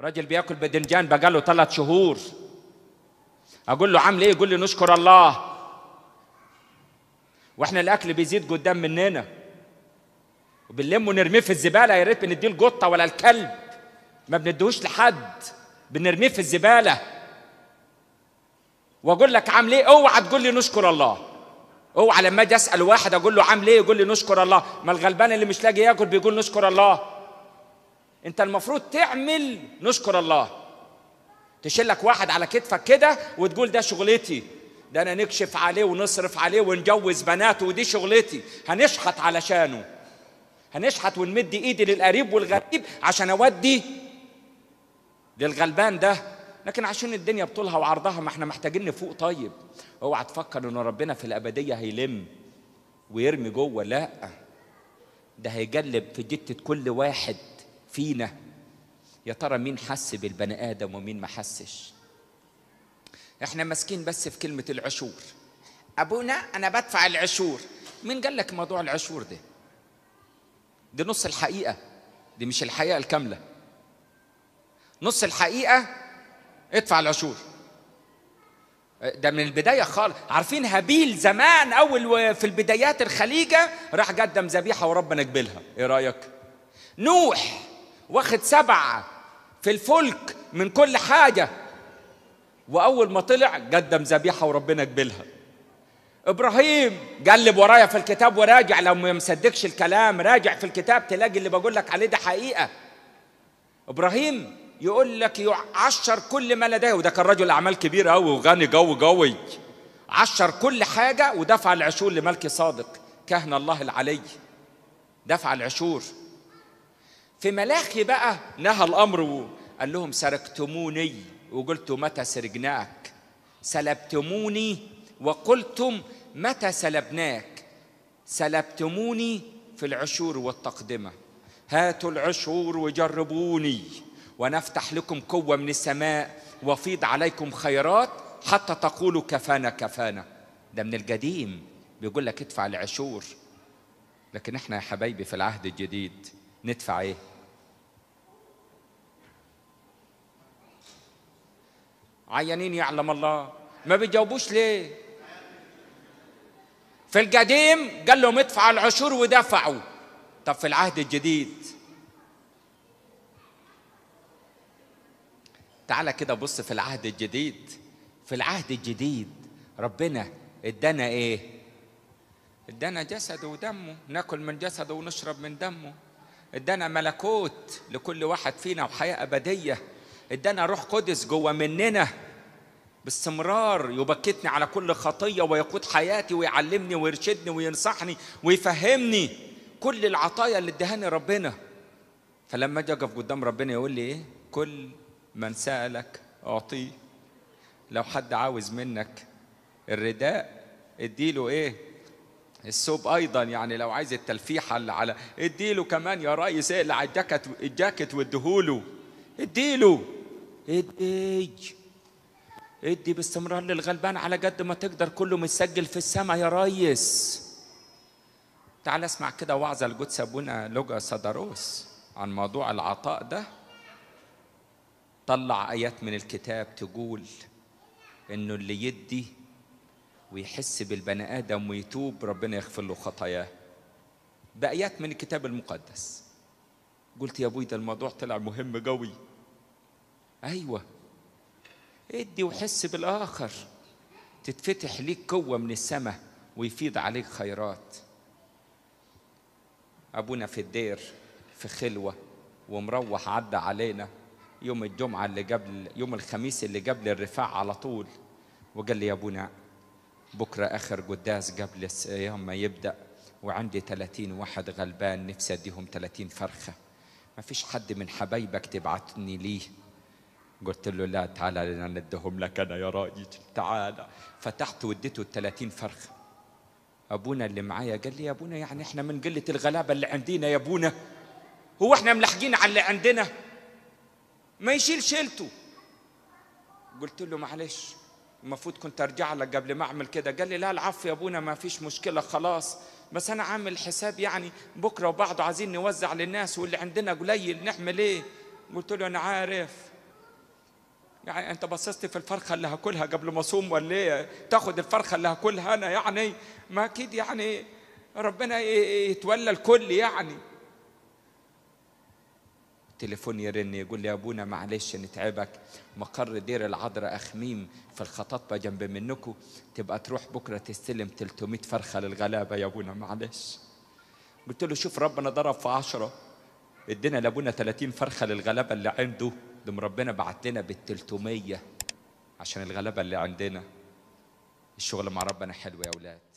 راجل بياكل باذنجان بقاله ثلاث شهور اقول له عامل ايه يقول لي نشكر الله واحنا الاكل بيزيد قدام مننا وبنلمه ونرميه في الزباله يا ريت بنديه القطه ولا الكلب ما بنديهوش لحد بنرميه في الزباله واقول لك عامل ايه اوعى تقول لي نشكر الله اوعى لما اجي اسال واحد اقول له عامل ايه يقول لي نشكر الله ما الغلبان اللي مش لاقي ياكل بيقول نشكر الله انت المفروض تعمل نشكر الله لك واحد على كتفك كده وتقول ده شغلتي ده انا نكشف عليه ونصرف عليه ونجوز بناته ودي شغلتي هنشحت علشانه هنشحت ونمد ايدي للقريب والغريب عشان اودي للغلبان ده لكن عشان الدنيا بطولها وعرضها ما احنا محتاجين نفوق طيب اوعى تفكر ان ربنا في الابديه هيلم ويرمي جوه لا ده هيجلب في جتة كل واحد فينا يا ترى مين حس بالبني ادم ومين ما حسش احنا ماسكين بس في كلمه العشور ابونا انا بدفع العشور مين قال لك موضوع العشور ده دي نص الحقيقه دي مش الحقيقه الكامله نص الحقيقه ادفع العشور ده من البداية خالص عارفين هابيل زمان أول في البدايات الخليجة راح قدم ذبيحة وربنا قبلها إيه رأيك نوح واخد سبعة في الفلك من كل حاجة وأول ما طلع قدم ذبيحة وربنا قبلها إبراهيم قلب ورايا في الكتاب وراجع لو ما مصدقش الكلام راجع في الكتاب تلاقي اللي بقول لك عليه ده حقيقة إبراهيم يقول لك يعشر كل ما لديه وده كان رجل أعمال كبير أوي وغني جو قوي عشر كل حاجة ودفع العشور لملك صادق كهن الله العلي دفع العشور في ملاخي بقى نهى الأمر وقال لهم سرقتموني وقلتوا متى سرقناك سلبتموني وقلتم متى سلبناك سلبتموني في العشور والتقدمة هاتوا العشور وجربوني ونفتح لكم قوة من السماء وفيض عليكم خيرات حتى تقولوا كفانا كفانا ده من القديم بيقول لك ادفع العشور لكن احنا يا حبايبي في العهد الجديد ندفع ايه عيانين يعلم الله ما بيجاوبوش ليه في القديم قال لهم ادفعوا العشور ودفعوا طب في العهد الجديد تعالى كده بص في العهد الجديد في العهد الجديد ربنا ادانا ايه ادانا جسده ودمه ناكل من جسده ونشرب من دمه ادانا ملكوت لكل واحد فينا وحياه ابديه ادانا روح قدس جوه مننا باستمرار يبكتني على كل خطية ويقود حياتي ويعلمني ويرشدني وينصحني ويفهمني كل العطايا اللي ادهاني ربنا فلما اجي اقف قدام ربنا يقول لي ايه كل من سألك اعطيه لو حد عاوز منك الرداء اديله ايه الثوب ايضا يعني لو عايز التلفيحه اللي على اديله كمان يا ريس اقلع إيه الجاكت الجاكيت واديهوله اديله إيه ادي باستمرار للغلبان على قد ما تقدر كله متسجل في السماء يا ريس تعال اسمع كده وعظة القدس ابونا لوجا صدروس عن موضوع العطاء ده طلع ايات من الكتاب تقول انه اللي يدي ويحس بالبني ادم ويتوب ربنا يغفر له خطاياه ده ايات من الكتاب المقدس قلت يا ابوي ده الموضوع طلع مهم قوي ايوه ادي وحس بالآخر تتفتح ليك قوة من السماء ويفيض عليك خيرات أبونا في الدير في خلوة ومروح عدى علينا يوم الجمعة اللي قبل يوم الخميس اللي قبل الرفاع على طول وقال لي يا أبونا بكرة آخر قداس قبل يوم ما يبدأ وعندي 30 واحد غلبان نفسي أديهم 30 فرخة ما فيش حد من حبايبك تبعتني ليه قلت له لا تعال لنا ندهم لك انا يا راجل تعال فتحت واديته 30 فرخه ابونا اللي معايا قال لي يا ابونا يعني احنا من قله الغلابه اللي عندنا يا ابونا هو احنا ملاحقين على اللي عندنا ما يشيل شيلته قلت له معلش المفروض كنت ارجع لك قبل ما اعمل كده قال لي لا العفو يا ابونا ما فيش مشكله خلاص بس انا عامل حساب يعني بكره وبعده عايزين نوزع للناس واللي عندنا قليل نعمل ايه قلت له انا عارف يعني انت بصصت في الفرخه اللي هاكلها قبل ما اصوم ولا ايه تاخد الفرخه اللي هاكلها انا يعني ما اكيد يعني ربنا يتولى الكل يعني تليفون يرن يقول لي يا ابونا معلش نتعبك مقر دير العذراء اخميم في الخطاطبه جنب منكم تبقى تروح بكره تستلم 300 فرخه للغلابه يا ابونا معلش قلت له شوف ربنا ضرب في عشرة ادينا لابونا 30 فرخه للغلابه اللي عنده دم ربنا بعت لنا بال عشان الغلبه اللي عندنا الشغل مع ربنا حلو يا اولاد